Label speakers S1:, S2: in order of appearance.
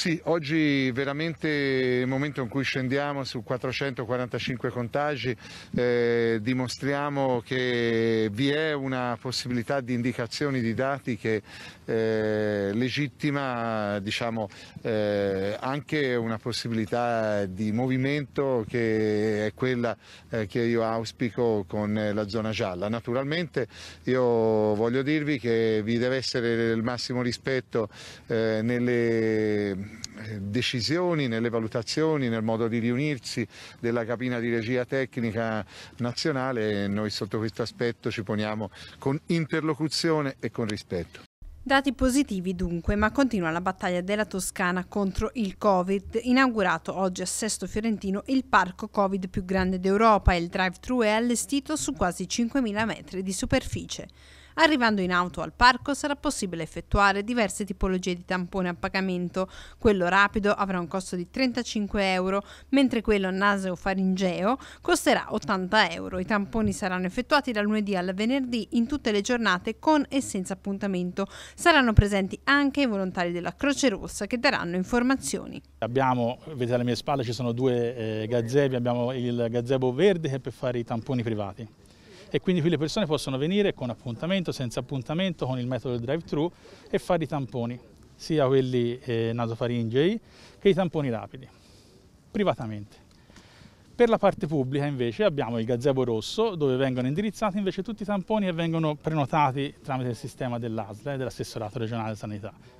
S1: Sì, oggi veramente il momento in cui scendiamo su 445 contagi eh, dimostriamo che vi è una possibilità di indicazioni di dati che eh, legittima diciamo, eh, anche una possibilità di movimento che è quella eh, che io auspico con la zona gialla. Naturalmente io voglio dirvi che vi deve essere il massimo rispetto eh, nelle eh, decisioni, nelle valutazioni, nel modo di riunirsi della cabina di regia tecnica nazionale e noi sotto questo aspetto ci poniamo con interlocuzione e con rispetto.
S2: Dati positivi dunque, ma continua la battaglia della Toscana contro il Covid. Inaugurato oggi a Sesto Fiorentino il parco Covid più grande d'Europa il drive-thru è allestito su quasi 5.000 metri di superficie. Arrivando in auto al parco sarà possibile effettuare diverse tipologie di tampone a pagamento. Quello rapido avrà un costo di 35 euro, mentre quello naso faringeo costerà 80 euro. I tamponi saranno effettuati da lunedì al venerdì in tutte le giornate con e senza appuntamento. Saranno presenti anche i volontari della Croce Rossa che daranno informazioni.
S3: Abbiamo, vedete alle mie spalle ci sono due eh, gazzebi, abbiamo il gazebo verde che è per fare i tamponi privati e quindi qui le persone possono venire con appuntamento, senza appuntamento, con il metodo del drive-thru e fare i tamponi, sia quelli eh, nasofaringei che i tamponi rapidi, privatamente. Per la parte pubblica invece abbiamo il gazebo rosso dove vengono indirizzati invece tutti i tamponi e vengono prenotati tramite il sistema dell'ASL e dell'assessorato regionale sanità.